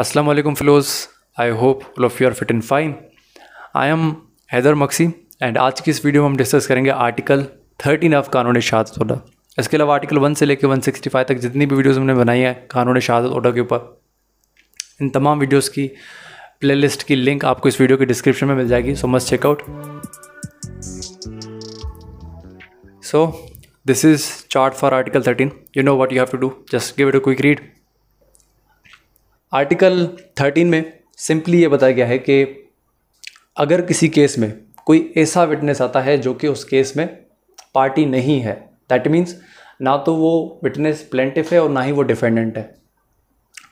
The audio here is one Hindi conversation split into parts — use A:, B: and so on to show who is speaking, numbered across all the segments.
A: अस्सलाम वालेकुम fellows I hope all of you are fit and fine I am Haider Maqsi and आज की इस वीडियो में हम डिस्कस करेंगे आर्टिकल थर्टीन ऑफ कानून शहादत ऑर्डर इसके अलावा आर्टिकल वन से लेकर वन सिक्सटी फाइव तक जितनी भी वीडियोज़ हमने बनाई है कानून शहादत ऑर्डर के ऊपर इन तमाम वीडियोज़ की प्लेलिस्ट की लिंक आपको इस वीडियो के डिस्क्रिप्शन में मिल जाएगी so must check out so this is chart for article thirteen you know what you have to do just give it a quick read article thirteen में सिंपली ये बताया गया है कि अगर किसी केस में कोई ऐसा विटनेस आता है जो कि उस केस में पार्टी नहीं है दैट मीन्स ना तो वो विटनेस प्लेंटिफ है और ना ही वो डिफेंडेंट है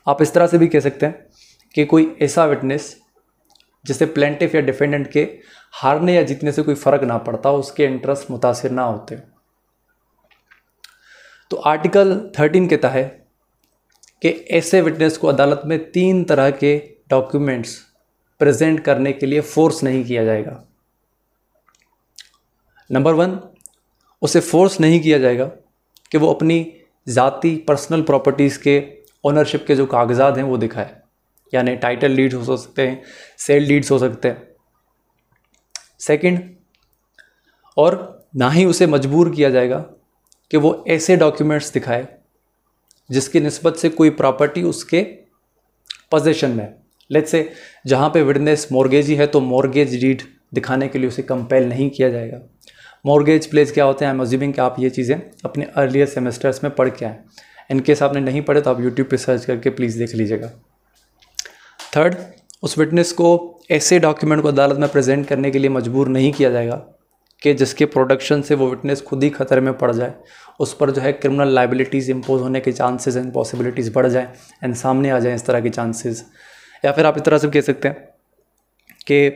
A: आप इस तरह से भी कह सकते हैं कि कोई ऐसा विटनेस जिसे प्लेंटिफ या डिफेंडेंट के हारने या जीतने से कोई फ़र्क ना पड़ता उसके इंटरेस्ट मुतासर ना होते तो आर्टिकल थर्टीन के तहत कि ऐसे विटनेस को अदालत में तीन तरह के डॉक्यूमेंट्स प्रेजेंट करने के लिए फोर्स नहीं किया जाएगा नंबर वन उसे फोर्स नहीं किया जाएगा कि वो अपनी ज़ाती पर्सनल प्रॉपर्टीज़ के ओनरशिप के जो कागजात हैं वो दिखाए यानी टाइटल लीड्स हो सकते हैं सेल लीड्स हो सकते हैं सेकंड और ना ही उसे मजबूर किया जाएगा कि वो ऐसे डॉक्यूमेंट्स दिखाए जिसकी नस्बत से कोई प्रॉपर्टी उसके पोजेशन में लेट से जहाँ पे विटनेस ही है तो मॉर्गेज डीड दिखाने के लिए उसे कंपेल नहीं किया जाएगा मॉर्गेज प्लेस क्या होते हैं आई एम कि आप ये चीज़ें अपने अर्लियर सेमेस्टर्स में पढ़ के आएँ इनकेस आपने नहीं पढ़े तो आप यूट्यूब पर सर्च करके प्लीज़ देख लीजिएगा थर्ड उस विटनेस को ऐसे डॉक्यूमेंट को अदालत में प्रेजेंट करने के लिए मजबूर नहीं किया जाएगा के जिसके प्रोडक्शन से वो विटनेस खुद ही खतरे में पड़ जाए उस पर जो है क्रिमिनल लाइबिलिटीज़ इम्पोज होने के चांसेस एंड पॉसिबिलिटीज़ बढ़ जाएँ एंड सामने आ जाएँ इस तरह के चांसेस या फिर आप इस तरह से कह सकते हैं कि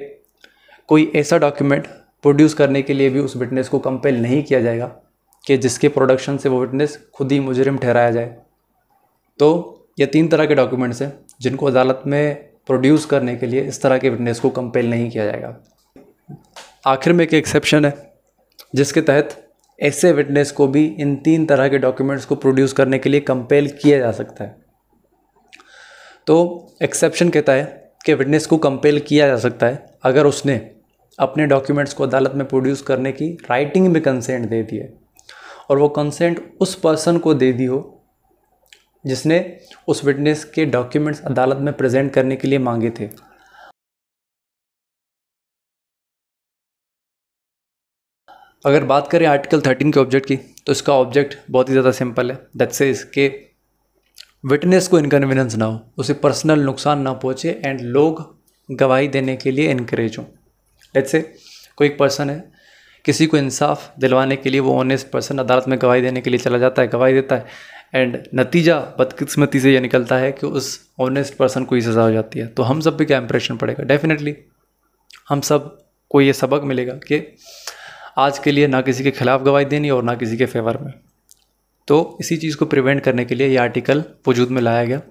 A: कोई ऐसा डॉक्यूमेंट प्रोड्यूस करने के लिए भी उस विटनेस को कंपेल नहीं किया जाएगा कि जिसके प्रोडक्शन से वो विटनेस खुद ही मुजरिम ठहराया जाए तो ये तीन तरह के डॉक्यूमेंट्स हैं जिनको अदालत में प्रोड्यूस करने के लिए इस तरह के विटनेस को कंपेल नहीं किया जाएगा आखिर में एक एक्सेप्शन है जिसके तहत ऐसे विटनेस को भी इन तीन तरह के डॉक्यूमेंट्स को प्रोड्यूस करने के लिए कंपेल किया जा सकता है तो एक्सेप्शन कहता है कि विटनेस को कंपेल किया जा सकता है अगर उसने अपने डॉक्यूमेंट्स को अदालत में प्रोड्यूस करने की राइटिंग में कंसेंट दे दी है और वो कंसेंट उस पर्सन को दे दी हो जिसने उस विटनेस के डॉक्यूमेंट्स अदालत में प्रेजेंट करने के लिए मांगे थे अगर बात करें आर्टिकल थर्टीन के ऑब्जेक्ट की तो इसका ऑब्जेक्ट बहुत ही ज़्यादा सिंपल है दैट से इसके विटनेस को इनकन्वीनियंस ना हो उसे पर्सनल नुकसान ना पहुँचे एंड लोग गवाही देने के लिए इनक्रेज हों लेट से कोई एक पर्सन है किसी को इंसाफ दिलवाने के लिए वो ऑनेस्ट पर्सन अदालत में गवाही देने के लिए चला जाता है गवाही देता है एंड नतीजा बदकिस्मती से ये निकलता है कि उस ऑनेस्ट पर्सन को ही सज़ा हो जाती है तो हम सब पे क्या इंप्रेशन पड़ेगा डेफिनेटली हम सब को ये सबक मिलेगा कि आज के लिए ना किसी के खिलाफ गवाही देनी और ना किसी के फेवर में तो इसी चीज़ को प्रिवेंट करने के लिए ये आर्टिकल वजूद में लाया गया